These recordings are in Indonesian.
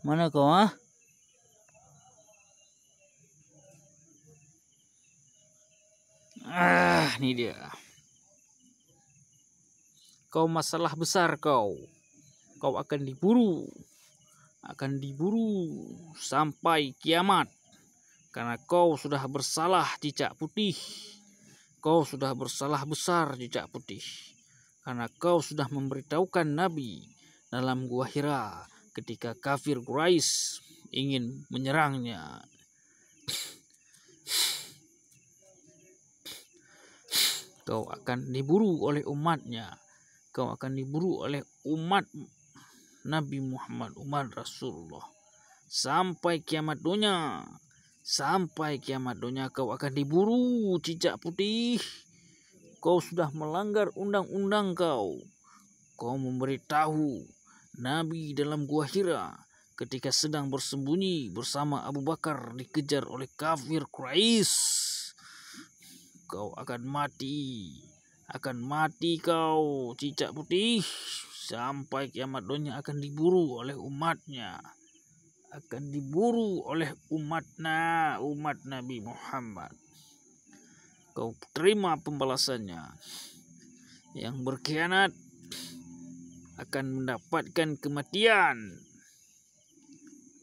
Mana kau? ah ini dia kau masalah besar kau kau akan diburu akan diburu sampai kiamat karena kau sudah bersalah cicak putih kau sudah bersalah besar cicak putih karena kau sudah memberitahukan nabi dalam gua Hira ketika kafir Quraisy ingin menyerangnya. Kau akan diburu oleh umatnya. Kau akan diburu oleh umat Nabi Muhammad, umat Rasulullah. Sampai kiamat dunia. Sampai kiamat dunia kau akan diburu cicak putih. Kau sudah melanggar undang-undang kau. Kau memberitahu Nabi dalam gua Hira ketika sedang bersembunyi bersama Abu Bakar dikejar oleh kafir Quraisy. Kau akan mati, akan mati kau, cicak putih, sampai kiamat dunia akan diburu oleh umatnya. Akan diburu oleh umatnya, umat Nabi Muhammad. Kau terima pembalasannya. Yang berkhianat akan mendapatkan kematian.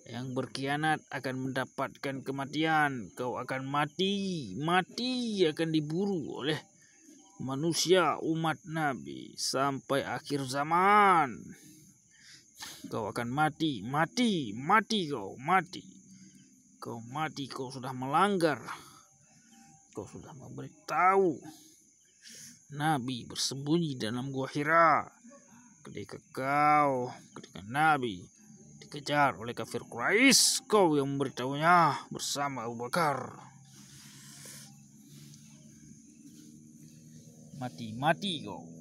Yang berkhianat akan mendapatkan kematian. Kau akan mati, mati akan diburu oleh manusia umat Nabi sampai akhir zaman. Kau akan mati, mati, mati kau, mati. Kau mati, kau sudah melanggar. Kau sudah memberitahu. Nabi bersembunyi dalam gua Hira. Ketika kau, ketika Nabi dikejar oleh kafir Quraisy, kau yang memberitahunya bersama Abu Bakar. Mati-mati kau.